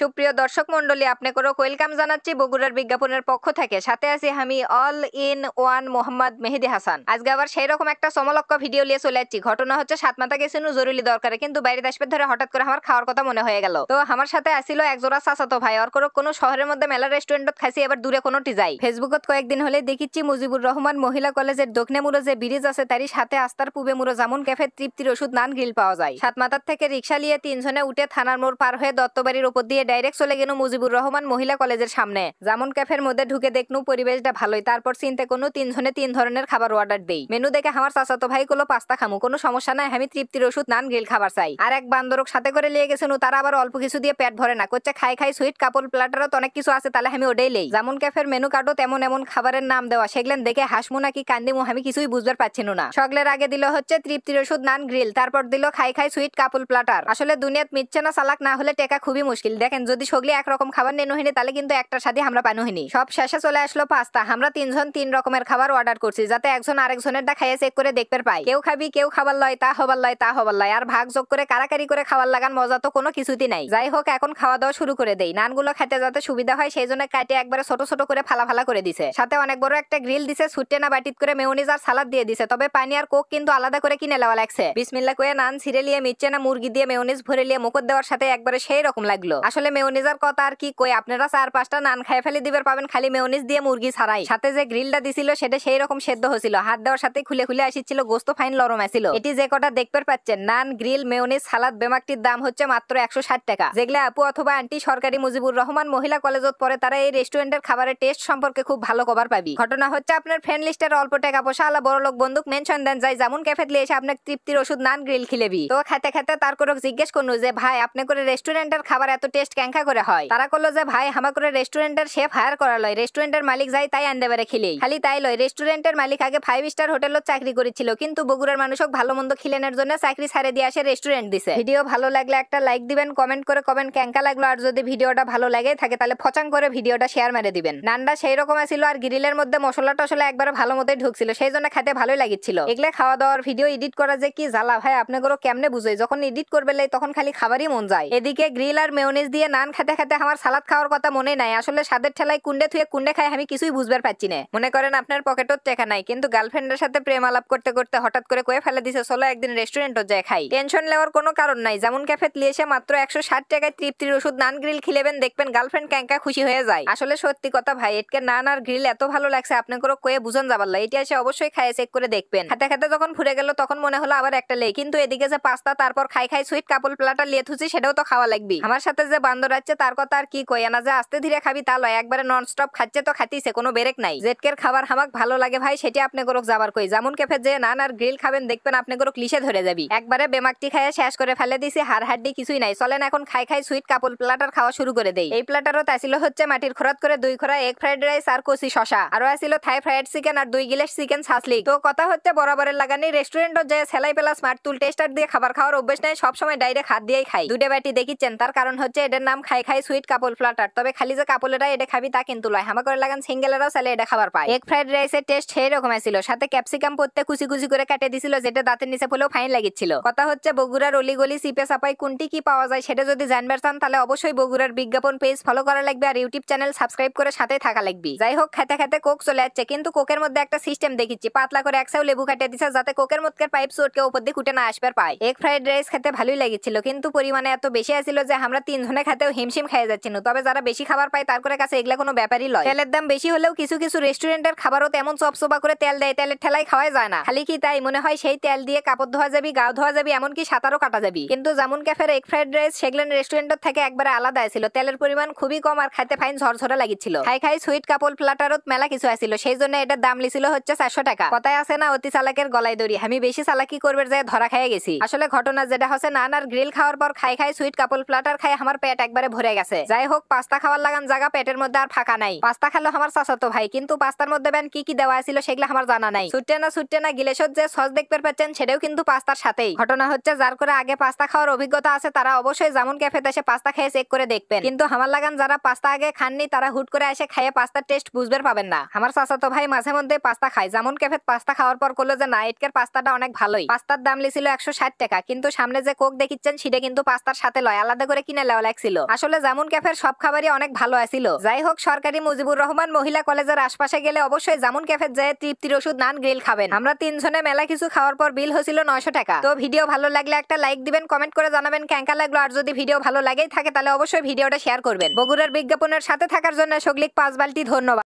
সুপ্রিয় দর্শক মন্ডলী আপনাকেও ওয়েলকাম জানাচ্ছি বগুড়ার বিজ্ঞাপনের পক্ষ থেকে সাথে আছি আমি all in one Mohammad Mehedi Hasan আজকে আবার সেই রকম একটা সমলক্ষ ভিডিও নিয়ে চলে যাচ্ছি ঘটনা হচ্ছে সাত মাথা গেছিল জরুরি দরকারে কিন্তু বাইরে আসবে ধরে হঠাৎ করে আমার খাওয়ার কথা মনে হয়ে গেল তো আমার সাথে আসিল একজোড়া সাসাতো ভাই অর কোনো কোনো শহরের মধ্যে মেলা রেস্টুরেন্টত খাইছি এবার দূরে কোনো যাই ফেসবুকত কয়েকদিন হলে দেখিচ্ছি মুজিবুর রহমান মহিলা কলেজের দক্ষিণে মুরো যে ব্রিজ আছে তারই সাথে আস্তার পূবে মুরো জামুন ক্যাফে তৃপ্তির ওষুধ নান গ্রিল পাওয়া যায় সাত মাথার থেকে রিক্সা নিয়ে তিনজনে উঠে থানার মোড় পার হয়ে দত্তবাড়ির উপর দিয়ে ডাইরেক্ট চলে গেল মুজিবুর রহমান মহিলা কলেজের সামনে জামন ক্যাফের মধ্যে ঢুকে দেখনু পরিবেশটা ভালোই তারপর চিনতে কোনো তিনজনে তিন ধরনের খাবার অর্ডার দেই মেনু দেখে আমার চাচাতো ভাই কোনো পাস্তা খামু কোনো সমস্যা নাই আমি তৃপ্তির ওষুধ নান গ্রিল খাবার চাই আর এক বান্দরক সাথে করে লিয়ে গেছে তারা আবার অল্প কিছু দিয়ে পেট ভরে না করছে খাই খাই সুইট কাপড় প্লাটারও তো অনেক কিছু আছে তাহলে আমি ওটাই লেই জামন ক্যাফের মেনু কার্ডও তেমন এমন খাবারের নাম দেওয়া সেগুলেন দেখে হাসমু নাকি কান্দিমু আমি কিছুই বুঝতে পারছি না সকলের আগে দিল হচ্ছে তৃপ্তির ওষুধ নান গ্রিল তারপর দিল খাই খাই সুইট কাপল প্লাটার আসলে দুনিয়াত মিটছে না সালাক না হলে টেকা খুবই মুশকিল দেখেন যদি সগলি একরকম খাবার নেন হইনি তাহলে কিন্তু একটার সাথে আমরা পানু হইনি সব শেষে চলে আসলো পাস্তা আমরা তিনজন তিন রকমের খাবার অর্ডার করছি যাতে একজন আরেকজনের দা চেক করে দেখতে পাই কেউ খাবি কেউ খাবার লয় তা হবার লয় তা হবার লয় আর ভাগ যোগ করে কারাকারি করে খাবার লাগান মজা তো কোনো কিছুতেই নাই যাই হোক এখন খাওয়া দাওয়া শুরু করে দেই নানগুলো খেতে যাতে সুবিধা হয় সেই জন্য কাটে একবারে ছোট ছোট করে ফালা ফালা করে দিছে সাথে অনেক বড় একটা গ্রিল দিছে ছুটে না বাটিত করে মেউনিজ আর সালাদ দিয়ে দিছে তবে পানি আর কোক কিন্তু আলাদা করে কিনে নেওয়া লাগছে বিসমিল্লা কয়ে নান ছিঁড়ে লিয়ে মিচ্ছে না মুরগি দিয়ে মেউনিজ ভরে লিয়ে মুকুট দেওয়ার সাথে একবারে সেই রকম লাগলো আসলে আসলে মেয়নিজের কথা আর কি কই আপনারা চার পাঁচটা নান খাই ফেলে দিবার পাবেন খালি মেয়নিজ দিয়ে মুরগি ছাড়াই সাথে যে গ্রিলটা দিছিল সেটা সেই রকম সেদ্ধ হয়েছিল হাত দেওয়ার সাথে খুলে খুলে আসিছিল গোস্ত ফাইন লরম আসিল এটি যে কটা দেখতে পাচ্ছেন নান গ্রিল মেয়নিজ সালাদ বেমাকটির দাম হচ্ছে মাত্র একশো ষাট টাকা যেগুলা আপু অথবা আন্টি সরকারি মুজিবুর রহমান মহিলা কলেজত পরে তারা এই রেস্টুরেন্টের খাবারের টেস্ট সম্পর্কে খুব ভালো কবার পাবি ঘটনা হচ্ছে আপনার ফ্রেন্ড লিস্টের অল্প টাকা পয়সা আলা বড় লোক বন্ধুক মেনশন দেন যাই যেমন ক্যাফে দিয়ে এসে আপনার তৃপ্তির ওষুধ নান গ্রিল খিলেবি তো খেতে খেতে তার করে জিজ্ঞেস করুন যে ভাই আপনি করে রেস্টুরেন্টের খাবার এত টেস্ট টেস্ট ক্যাংখা করে হয় তারা করলো যে ভাই হামা করে রেস্টুরেন্টের শেফ হায়ার করা লয় রেস্টুরেন্টের মালিক যাই তাই আনতে পারে খেলেই খালি তাই লয় রেস্টুরেন্টের মালিক আগে ফাইভ স্টার হোটেল চাকরি করেছিল কিন্তু বগুড়ার মানুষক ভালো মন্দ খিলেনের জন্য চাকরি ছাড়ে দিয়ে আসে রেস্টুরেন্ট দিছে ভিডিও ভালো লাগলে একটা লাইক দিবেন কমেন্ট করে কমেন্ট ক্যাঙ্কা লাগলো আর যদি ভিডিওটা ভালো লাগে থাকে তাহলে ফচাং করে ভিডিওটা শেয়ার মেরে দিবেন নান্ডা সেই রকম ছিল আর গ্রিলের মধ্যে মশলা টসলা একবার ভালো মতোই ঢুকছিল সেই জন্য খেতে ভালোই লাগিছিল এগুলো খাওয়া দাওয়ার ভিডিও এডিট করা যে কি জ্বালা ভাই আপনাদেরও কেমনে বুঝে যখন এডিট করবে তখন খালি খাবারই মন যায় এদিকে গ্রিল আর মেয়নেজ দিয়ে দিয়ে নান খাতে খাতে আমার সালাদ খাওয়ার কথা মনে নাই আসলে স্বাদের ঠেলায় কুন্ডে থুয়ে কুন্ডে খাই আমি কিছুই বুঝবার পারছি না মনে করেন আপনার পকেটও টেকা নাই কিন্তু গার্লফ্রেন্ডের সাথে প্রেম আলাপ করতে করতে হঠাৎ করে কয়ে ফেলে দিছে চলো একদিন রেস্টুরেন্টও যায় খাই টেনশন নেওয়ার কোনো কারণ নাই যেমন ক্যাফে লিয়েছে মাত্র একশো ষাট টাকায় তৃপ্তির ওষুধ নান গ্রিল খিলেবেন দেখবেন গার্লফ্রেন্ড ক্যাঙ্কা খুশি হয়ে যায় আসলে সত্যি কথা ভাই এটকে নান আর গ্রিল এত ভালো লাগছে আপনাকেও কয়ে বুঝন লাগে এটা এসে অবশ্যই খায় চেক করে দেখবেন খাতে খাতে যখন ফুরে গেল তখন মনে হলো আবার একটা লে কিন্তু এদিকে যে পাস্তা তারপর খাই খাই সুইট কাপল প্লাটা লিয়ে থুচি সেটাও তো খাওয়া লাগবে আমার সাথে যে বান্দর আছে তার কথা আর কি কই না যে আস্তে ধীরে খাবি তা লয় একবারে নন স্টপ খাচ্ছে তো খাতিছে কোনো ব্রেক নাই জেটকের খাবার হামাক ভালো লাগে ভাই সেটা আপনি গরক যাবার কই যেমন কেফে যে নান আর গ্রিল খাবেন দেখবেন আপনি গরক লিশে ধরে যাবি একবারে বেমাকটি খাইয়ে শেষ করে ফেলে দিছি হার হাড্ডি কিছুই নাই চলেন এখন খাই খাই সুইট কাপল প্লাটার খাওয়া শুরু করে দেই এই প্লাটারও তাইছিল হচ্ছে মাটির খরাত করে দুই খোরা এক ফ্রাইড রাইস আর কচি শশা আরো আসিল থাই ফ্রাইড চিকেন আর দুই গিলাস চিকেন ছাসলি তো কথা হচ্ছে বরাবরের লাগানি রেস্টুরেন্টও যে সেলাই পেলা স্মার্ট তুল টেস্টার দিয়ে খাবার খাওয়ার অভ্যেস নাই সবসময় ডাইরেক্ট হাত দিয়েই খাই দুটো দেখি চেন তার কারণ হচ্ছে এটা এটার নাম খাই খাই সুইট কাপল ফ্লাটার তবে খালি যে কাপলেরা এটা খাবি তা কিন্তু লয় হামা করে লাগান সিঙ্গেলেরাও চাইলে এটা খাবার পায় এগ ফ্রাইড রাইসের টেস্ট সেই রকম আসছিল সাথে ক্যাপসিকাম পড়তে কুচি কুচি করে কেটে দিছিল যেটা দাঁতের নিচে ফলেও ফাইন লাগিছিল কথা হচ্ছে বগুড়ার অলিগলি সিপে সাপাই কোনটি কি পাওয়া যায় সেটা যদি জানবার চান তাহলে অবশ্যই বগুড়ার বিজ্ঞাপন পেজ ফলো করা লাগবে আর ইউটিউব চ্যানেল সাবস্ক্রাইব করে সাথে থাকা লাগবে যাই হোক খেতে খেতে কোক চলে যাচ্ছে কিন্তু কোকের মধ্যে একটা সিস্টেম দেখিছি পাতলা করে একসাও লেবু কাটে দিছে যাতে কোকের মধ্যে পাইপ চটকে উপর দিয়ে কুটে না আসবার পায় এগ ফ্রাইড রাইস খেতে ভালোই লাগিছিল কিন্তু পরিমাণে এত বেশি আছিল যে আমরা তিনজনে খাইতেও হিমশিম খেয়ে যাচ্ছিল তবে যারা বেশি খাবার পায় তার করে কাছে এগুলা কোনো ব্যাপারই লয় তেলের দাম বেশি হলেও কিছু কিছু রেস্টুরেন্টের খাবারও তেমন চপসোপা করে তেল দেয় তেলের ঠেলায় খাওয়াই যায় না খালি কি তাই মনে হয় সেই তেল দিয়ে কাপড় ধোয়া যাবি গা ধোয়া যাবি এমনকি সাঁতারও কাটা যাবি কিন্তু যেমন ক্যাফের এক ফ্রাইড রাইস সেগুলেন রেস্টুরেন্টের থেকে একবারে আলাদা আছিল তেলের পরিমাণ খুবই কম আর খাইতে ফাইন ঝরঝরে লাগিছিল খাই খাই সুইট কাপল প্লাটারও মেলা কিছু আসছিল সেই জন্য এটার দাম লিছিল হচ্ছে চারশো টাকা কথায় আছে না অতি চালাকের গলায় দড়ি আমি বেশি চালাকি করবে যায় ধরা খাইয়ে গেছি আসলে ঘটনা যেটা হচ্ছে নান আর গ্রিল খাওয়ার পর খাই খাই সুইট কাপল প্লাটার খাই আমার পেট পেট একবারে ভরে গেছে যাই হোক পাস্তা খাওয়ার লাগান জায়গা পেটের মধ্যে আর ফাঁকা নাই পাস্তা খেলো আমার চাচাতো ভাই কিন্তু পাস্তার মধ্যে ব্যান কি কি দেওয়া ছিল সেগুলো আমার জানা নাই ছুটে না ছুটে না গিলেশত যে সস দেখতে পাচ্ছেন সেটাও কিন্তু পাস্তার সাথেই ঘটনা হচ্ছে যার করে আগে পাস্তা খাওয়ার অভিজ্ঞতা আছে তারা অবশ্যই জামুন ক্যাফেতে এসে পাস্তা খেয়ে চেক করে দেখবেন কিন্তু আমার লাগান যারা পাস্তা আগে খাননি তারা হুট করে এসে খাইয়ে পাস্তার টেস্ট বুঝবে পাবেন না আমার চাচাতো ভাই মাঝে মধ্যে পাস্তা খায় জামুন ক্যাফে পাস্তা খাওয়ার পর করলো যে না এটকের পাস্তাটা অনেক ভালোই পাস্তার দাম লিছিল একশো ষাট টাকা কিন্তু সামনে যে কোক দেখিচ্ছেন সেটা কিন্তু পাস্তার সাথে লয় আলাদা করে কিনে লেওয়া লাগছিল আসলে জামুন ক্যাফের সব খাবারই অনেক ভালো আছিল যাই হোক সরকারি মুজিবুর রহমান মহিলা কলেজের আশপাশে গেলে অবশ্যই জামুন ক্যাফের যায় তৃপ্তির ওষুধ নান গ্রিল খাবেন আমরা তিনজনে মেলা কিছু খাওয়ার পর বিল হয়েছিল নয়শো টাকা তো ভিডিও ভালো লাগলে একটা লাইক দিবেন কমেন্ট করে জানাবেন ক্যাঙ্কা লাগলো আর যদি ভিডিও ভালো লাগেই থাকে তাহলে অবশ্যই ভিডিওটা শেয়ার করবেন বগুড়ার বিজ্ঞাপনের সাথে থাকার জন্য সগলিক পাঁচ বালতি ধন্যবাদ